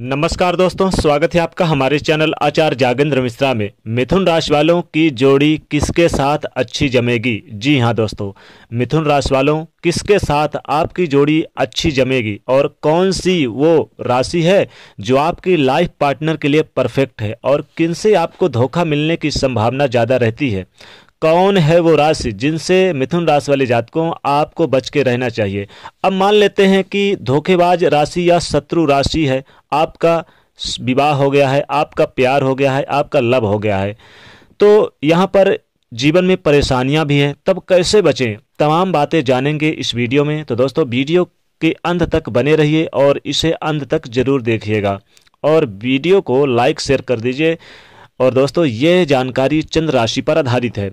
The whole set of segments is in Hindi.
नमस्कार दोस्तों स्वागत है आपका हमारे चैनल आचार्य जागेंद्र मिश्रा में मिथुन राशि वालों की जोड़ी किसके साथ अच्छी जमेगी जी हाँ दोस्तों मिथुन राशि वालों किसके साथ आपकी जोड़ी अच्छी जमेगी और कौन सी वो राशि है जो आपकी लाइफ पार्टनर के लिए परफेक्ट है और किनसे आपको धोखा मिलने की संभावना ज़्यादा रहती है कौन है वो राशि जिनसे मिथुन राशि वाले जातकों आपको बच के रहना चाहिए अब मान लेते हैं कि धोखेबाज राशि या शत्रु राशि है आपका विवाह हो गया है आपका प्यार हो गया है आपका लव हो गया है तो यहाँ पर जीवन में परेशानियाँ भी हैं तब कैसे बचें तमाम बातें जानेंगे इस वीडियो में तो दोस्तों वीडियो के अंत तक बने रहिए और इसे अंत तक जरूर देखिएगा और वीडियो को लाइक शेयर कर दीजिए और दोस्तों ये जानकारी चंद्र राशि पर आधारित है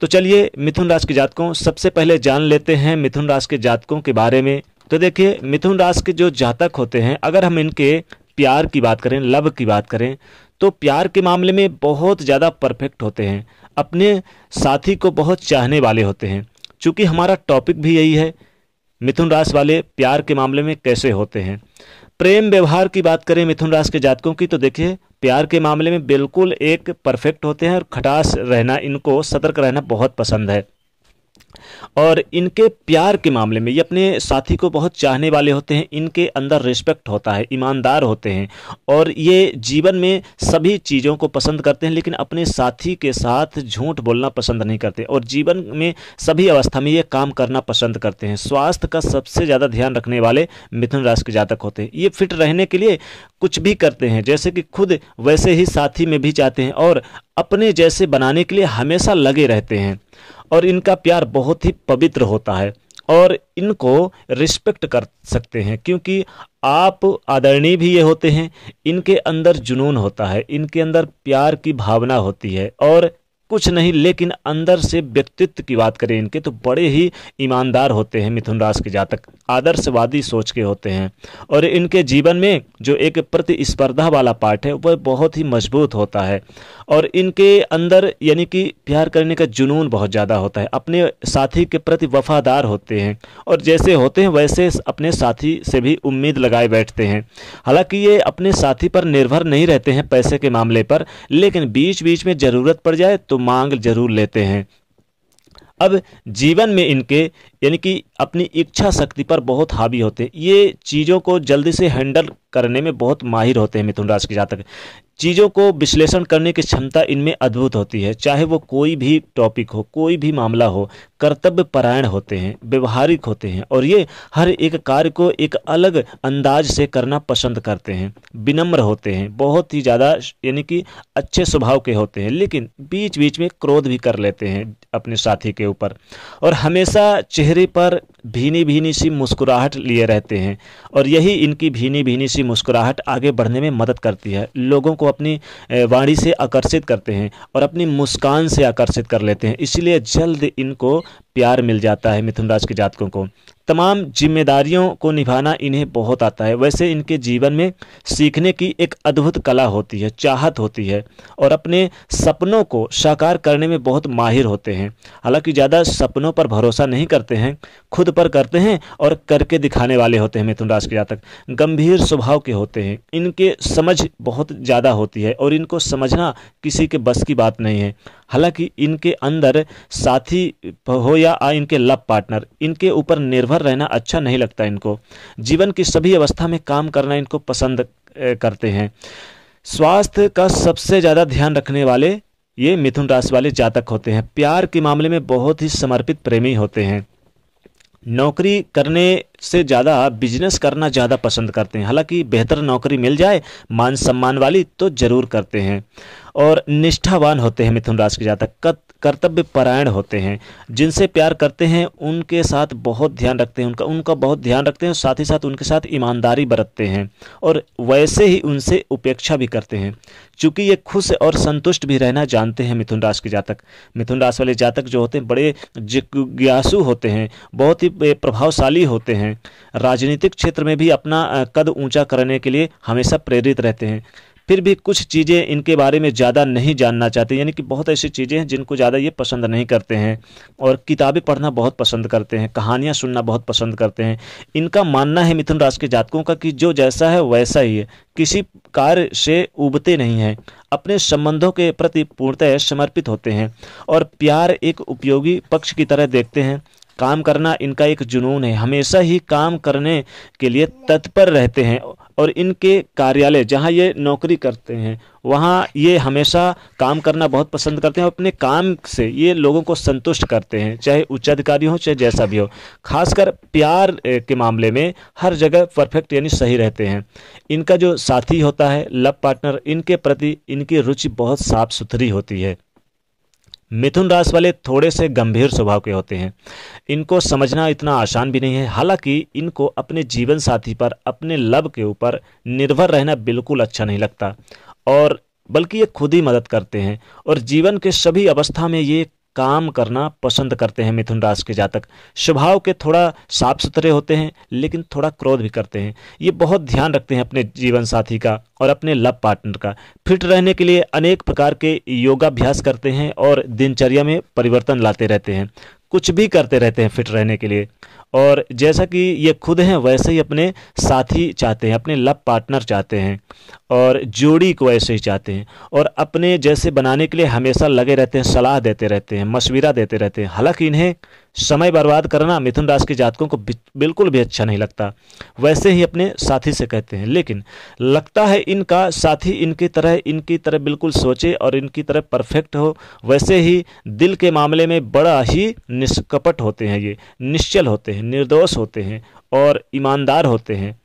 तो चलिए मिथुन राशि के जातकों सबसे पहले जान लेते हैं मिथुन राशि के जातकों के बारे में तो देखिए मिथुन राशि के जो जातक होते हैं अगर हम इनके प्यार की बात करें लव की बात करें तो प्यार के मामले में बहुत ज़्यादा परफेक्ट होते हैं अपने साथी को बहुत चाहने वाले होते हैं चूँकि हमारा टॉपिक भी यही है मिथुन राशि वाले प्यार के मामले में कैसे होते हैं प्रेम व्यवहार की बात करें मिथुन राशि के जातकों की तो देखिए प्यार के मामले में बिल्कुल एक परफेक्ट होते हैं और खटास रहना इनको सतर्क रहना बहुत पसंद है और इनके प्यार के मामले में ये अपने साथी को बहुत चाहने वाले होते हैं इनके अंदर रिस्पेक्ट होता है ईमानदार होते हैं और ये जीवन में सभी चीज़ों को पसंद करते हैं लेकिन अपने साथी के साथ झूठ बोलना पसंद नहीं करते और जीवन में सभी अवस्था में ये काम करना पसंद करते हैं स्वास्थ्य का सबसे ज़्यादा ध्यान रखने वाले मिथुन राशि के जातक होते हैं ये फिट रहने के लिए कुछ भी करते हैं जैसे कि खुद वैसे ही साथी में भी जाते हैं और अपने जैसे बनाने के लिए हमेशा लगे रहते हैं और इनका प्यार बहुत ही पवित्र होता है और इनको रिस्पेक्ट कर सकते हैं क्योंकि आप आदरणीय भी ये होते हैं इनके अंदर जुनून होता है इनके अंदर प्यार की भावना होती है और कुछ नहीं लेकिन अंदर से व्यक्तित्व की बात करें इनके तो बड़े ही ईमानदार होते हैं मिथुन राशि के जातक आदर्शवादी सोच के होते हैं और इनके जीवन में जो एक प्रतिस्पर्धा वाला पार्ट है वह बहुत ही मजबूत होता है और इनके अंदर यानी कि प्यार करने का जुनून बहुत ज़्यादा होता है अपने साथी के प्रति वफादार होते हैं और जैसे होते हैं वैसे अपने साथी से भी उम्मीद लगाए बैठते हैं हालांकि ये अपने साथी पर निर्भर नहीं रहते हैं पैसे के मामले पर लेकिन बीच बीच में ज़रूरत पड़ जाए तो मांग जरूर लेते हैं अब जीवन में इनके यानी कि अपनी इच्छा शक्ति पर बहुत हावी होते हैं ये चीज़ों को जल्दी से हैंडल करने में बहुत माहिर होते हैं मिथुन राशि के जातक चीज़ों को विश्लेषण करने की क्षमता इनमें अद्भुत होती है चाहे वो कोई भी टॉपिक हो कोई भी मामला हो कर्तव्य परायण होते हैं व्यवहारिक होते हैं और ये हर एक कार्य को एक अलग अंदाज से करना पसंद करते हैं विनम्र होते हैं बहुत ही ज़्यादा यानी कि अच्छे स्वभाव के होते हैं लेकिन बीच बीच में क्रोध भी कर लेते हैं अपने साथी के ऊपर और हमेशा चेहरे चेहरे पर भीनी भीनी सी मुस्कुराहट लिए रहते हैं और यही इनकी भीनी भीनी सी मुस्कुराहट आगे बढ़ने में मदद करती है लोगों को अपनी वाणी से आकर्षित करते हैं और अपनी मुस्कान से आकर्षित कर लेते हैं इसलिए जल्द इनको प्यार मिल जाता है मिथुन राशि के जातकों को तमाम जिम्मेदारियों को निभाना इन्हें बहुत आता है वैसे इनके जीवन में सीखने की एक अद्भुत कला होती है चाहत होती है और अपने सपनों को साकार करने में बहुत माहिर होते हैं हालांकि ज़्यादा सपनों पर भरोसा नहीं करते हैं खुद पर करते हैं और करके दिखाने वाले होते हैं मिथुन राशि के जातक गंभीर स्वभाव के होते हैं इनके समझ बहुत ज़्यादा होती है और इनको समझना किसी के बस की बात नहीं है हालांकि इनके अंदर साथी हो या आ इनके लव पार्टनर इनके ऊपर निर्भर रहना अच्छा नहीं लगता इनको जीवन की सभी अवस्था में काम करना इनको पसंद करते हैं स्वास्थ्य का सबसे ज़्यादा ध्यान रखने वाले ये मिथुन राशि वाले जातक होते हैं प्यार के मामले में बहुत ही समर्पित प्रेमी होते हैं नौकरी करने से ज़्यादा बिजनेस करना ज़्यादा पसंद करते हैं हालांकि बेहतर नौकरी मिल जाए मान सम्मान वाली तो ज़रूर करते हैं और निष्ठावान होते हैं मिथुन राशि के जातक कर्तव्य परायण होते हैं जिनसे प्यार करते हैं उनके साथ बहुत ध्यान रखते हैं उनका उनका बहुत ध्यान रखते हैं साथ ही साथ उनके साथ ईमानदारी बरतते हैं और वैसे ही उनसे उपेक्षा भी करते हैं चूंकि ये खुश और संतुष्ट भी रहना जानते हैं मिथुन राशि के जातक मिथुन राशि वाले जातक जो होते हैं बड़े जिज्ञासु होते हैं बहुत ही प्रभावशाली होते हैं राजनीतिक क्षेत्र में भी अपना कद ऊंचा करने के लिए हमेशा प्रेरित रहते हैं फिर भी कुछ चीज़ें इनके बारे में ज़्यादा नहीं जानना चाहते यानी कि बहुत ऐसी चीज़ें हैं जिनको ज़्यादा ये पसंद नहीं करते हैं और किताबें पढ़ना बहुत पसंद करते हैं कहानियाँ सुनना बहुत पसंद करते हैं इनका मानना है मिथुन राशि के जातकों का कि जो जैसा है वैसा ही है किसी कार्य से उबते नहीं हैं अपने संबंधों के प्रति पूर्णतः समर्पित होते हैं और प्यार एक उपयोगी पक्ष की तरह देखते हैं काम करना इनका एक जुनून है हमेशा ही काम करने के लिए तत्पर रहते हैं और इनके कार्यालय जहाँ ये नौकरी करते हैं वहाँ ये हमेशा काम करना बहुत पसंद करते हैं और अपने काम से ये लोगों को संतुष्ट करते हैं चाहे उच्च अधिकारी हो चाहे जैसा भी हो खासकर प्यार के मामले में हर जगह परफेक्ट यानी सही रहते हैं इनका जो साथी होता है लव पार्टनर इनके प्रति इनकी रुचि बहुत साफ सुथरी होती है मिथुन राशि वाले थोड़े से गंभीर स्वभाव के होते हैं इनको समझना इतना आसान भी नहीं है हालांकि इनको अपने जीवन साथी पर अपने लव के ऊपर निर्भर रहना बिल्कुल अच्छा नहीं लगता और बल्कि ये खुद ही मदद करते हैं और जीवन के सभी अवस्था में ये काम करना पसंद करते हैं मिथुन राशि के जातक स्वभाव के थोड़ा साफ सुथरे होते हैं लेकिन थोड़ा क्रोध भी करते हैं ये बहुत ध्यान रखते हैं अपने जीवन साथी का और अपने लव पार्टनर का फिट रहने के लिए अनेक प्रकार के योगाभ्यास करते हैं और दिनचर्या में परिवर्तन लाते रहते हैं कुछ भी करते रहते हैं फिट रहने के लिए और जैसा कि ये खुद हैं वैसे ही अपने साथी चाहते हैं अपने लव पार्टनर चाहते हैं और जोड़ी को ऐसे ही चाहते हैं और अपने जैसे बनाने के लिए हमेशा लगे रहते हैं सलाह देते रहते हैं मशविरा देते रहते हैं हालांकि इन्हें समय बर्बाद करना मिथुन राशि के जातकों को बिल्कुल भी अच्छा नहीं लगता वैसे ही अपने साथी से कहते हैं लेकिन लगता है इनका साथी इनकी तरह इनकी तरह बिल्कुल सोचे और इनकी तरह परफेक्ट हो वैसे ही दिल के मामले में बड़ा ही निष्कपट होते हैं ये निश्चल होते हैं निर्दोष होते हैं और ईमानदार होते हैं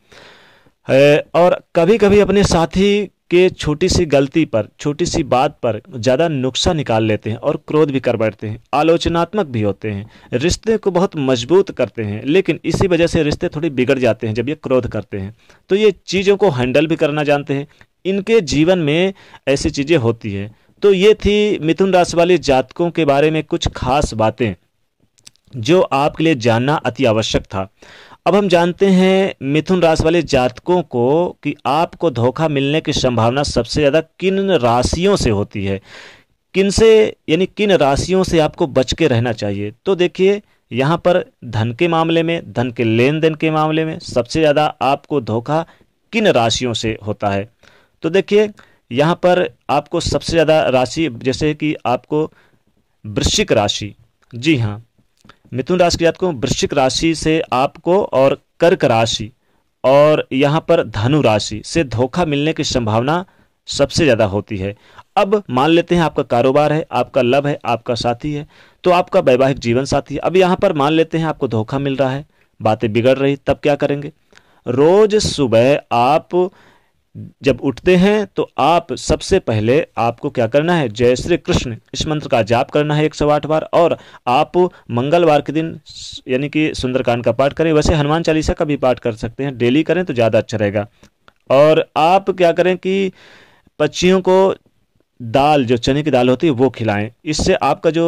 और कभी कभी अपने साथी के छोटी सी गलती पर छोटी सी बात पर ज़्यादा नुकसान निकाल लेते हैं और क्रोध भी कर बैठते हैं आलोचनात्मक भी होते हैं रिश्ते को बहुत मजबूत करते हैं लेकिन इसी वजह से रिश्ते थोड़े बिगड़ जाते हैं जब ये क्रोध करते हैं तो ये चीज़ों को हैंडल भी करना जानते हैं इनके जीवन में ऐसी चीज़ें होती है तो ये थी मिथुन राशि वाले जातकों के बारे में कुछ खास बातें जो आपके लिए जानना अति आवश्यक था अब हम जानते हैं मिथुन राशि वाले जातकों को कि आपको धोखा मिलने की संभावना सबसे ज़्यादा किन राशियों से होती है किन से यानी किन राशियों से आपको बच के रहना चाहिए तो देखिए यहाँ पर धन के मामले में धन के लेन देन के मामले में सबसे ज़्यादा आपको धोखा किन राशियों से होता है तो देखिए यहाँ पर आपको सबसे ज़्यादा राशि जैसे कि आपको वृश्चिक राशि जी हाँ मिथुन राशि के जातकों वृश्चिक राशि से आपको और कर्क राशि और यहाँ पर धनु राशि से धोखा मिलने की संभावना सबसे ज़्यादा होती है अब मान लेते हैं आपका कारोबार है आपका लव है आपका साथी है तो आपका वैवाहिक जीवन साथी है अब यहाँ पर मान लेते हैं आपको धोखा मिल रहा है बातें बिगड़ रही तब क्या करेंगे रोज सुबह आप जब उठते हैं तो आप सबसे पहले आपको क्या करना है जय श्री कृष्ण इस मंत्र का जाप करना है एक सौ आठ बार और आप मंगलवार के दिन यानी कि सुंदरकांड का पाठ करें वैसे हनुमान चालीसा का भी पाठ कर सकते हैं डेली करें तो ज़्यादा अच्छा रहेगा और आप क्या करें कि पक्षियों को दाल जो चने की दाल होती है वो खिलाएं इससे आपका जो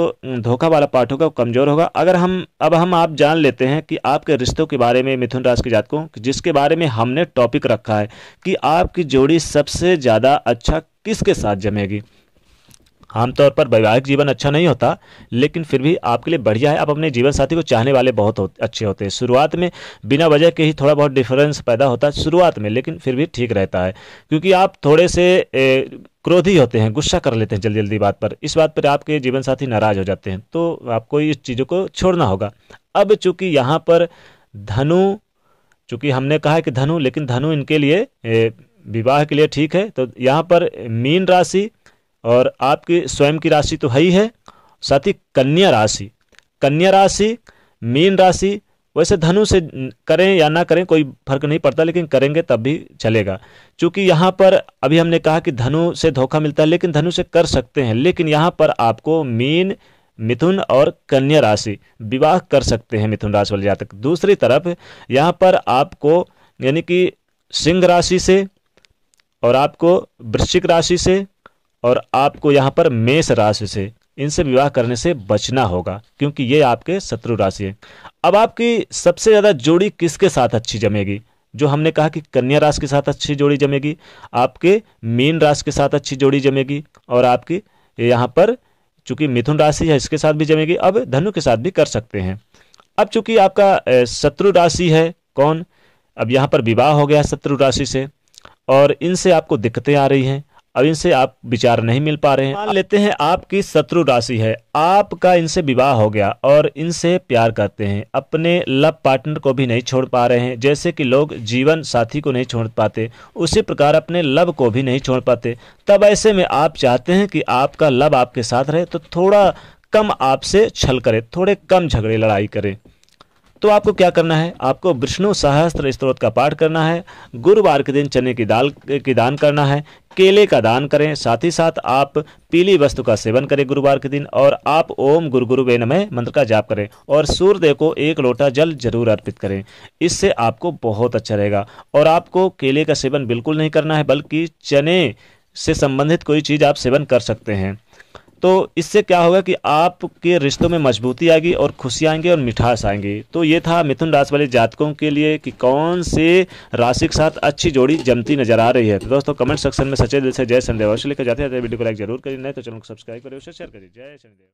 धोखा वाला पार्ट होगा वो कमज़ोर होगा अगर हम अब हम आप जान लेते हैं कि आपके रिश्तों के बारे में मिथुन राशि के जातकों जिसके बारे में हमने टॉपिक रखा है कि आपकी जोड़ी सबसे ज़्यादा अच्छा किसके साथ जमेगी आमतौर पर वैवाहिक जीवन अच्छा नहीं होता लेकिन फिर भी आपके लिए बढ़िया है आप अपने जीवन साथी को चाहने वाले बहुत हो, अच्छे होते हैं शुरुआत में बिना वजह के ही थोड़ा बहुत डिफरेंस पैदा होता है शुरुआत में लेकिन फिर भी ठीक रहता है क्योंकि आप थोड़े से ए, क्रोधी होते हैं गुस्सा कर लेते हैं जल्दी जल्दी बात पर इस बात पर आपके जीवन साथी नाराज हो जाते हैं तो आपको इस चीज़ों को छोड़ना होगा अब चूंकि यहाँ पर धनु चूंकि हमने कहा है कि धनु लेकिन धनु इनके लिए विवाह के लिए ठीक है तो यहाँ पर मीन राशि और आपकी स्वयं की राशि तो है ही है साथ ही कन्या राशि कन्या राशि मीन राशि वैसे धनु से करें या ना करें कोई फर्क नहीं पड़ता लेकिन करेंगे तब भी चलेगा क्योंकि यहाँ पर अभी हमने कहा कि धनु से धोखा मिलता है लेकिन धनु से कर सकते हैं लेकिन यहाँ पर आपको मीन मिथुन और कन्या राशि विवाह कर सकते हैं मिथुन राशि वाले जातक दूसरी तरफ यहाँ पर आपको यानी कि सिंह राशि से और आपको वृश्चिक राशि से और आपको यहाँ पर मेष राशि से इनसे विवाह करने से बचना होगा क्योंकि ये आपके शत्रु राशि है अब आपकी सबसे ज़्यादा जोड़ी किसके साथ अच्छी जमेगी जो हमने कहा कि कन्या राशि के साथ अच्छी जोड़ी जमेगी आपके मीन राशि के साथ अच्छी जोड़ी जमेगी और आपकी यहाँ पर चूंकि मिथुन राशि है इसके साथ भी जमेगी अब धनु के साथ भी कर सकते हैं अब चूंकि आपका शत्रु राशि है कौन अब यहाँ पर विवाह हो गया शत्रु राशि से और इनसे आपको दिक्कतें आ रही हैं अब इनसे आप विचार नहीं मिल पा रहे हैं मान लेते हैं आपकी शत्रु राशि है आपका इनसे विवाह हो गया और इनसे प्यार करते हैं अपने लव पार्टनर को भी नहीं छोड़ पा रहे हैं जैसे कि लोग जीवन साथी को नहीं छोड़ पाते उसी प्रकार अपने लव को भी नहीं छोड़ पाते तब ऐसे में आप चाहते हैं कि आपका लव आपके साथ रहे तो थोड़ा कम आपसे छल करे थोड़े कम झगड़े लड़ाई करे तो आपको क्या करना है आपको विष्णु सहस्त्र स्त्रोत का पाठ करना है गुरुवार के दिन चने की दाल की दान करना है केले का दान करें साथ ही साथ आप पीली वस्तु का सेवन करें गुरुवार के दिन और आप ओम गुरु गुरु नमः मंत्र का जाप करें और सूर्यदेव को एक लोटा जल जरूर अर्पित करें इससे आपको बहुत अच्छा रहेगा और आपको केले का सेवन बिल्कुल नहीं करना है बल्कि चने से संबंधित कोई चीज़ आप सेवन कर सकते हैं तो इससे क्या होगा कि आपके रिश्तों में मजबूती आएगी और खुशी आएंगी और मिठास आएंगी तो ये था मिथुन राशि वाले जातकों के लिए कि कौन से राशि के साथ अच्छी जोड़ी जमती नजर आ रही है तो दोस्तों कमेंट सेक्शन में सचे दिल से जय संदेव अवश्य लेकर जाते हैं वीडियो को लाइक जरूर करिए नए तो चैनल को सब्सक्राइब करिए उसे शेयर करें जय संदेव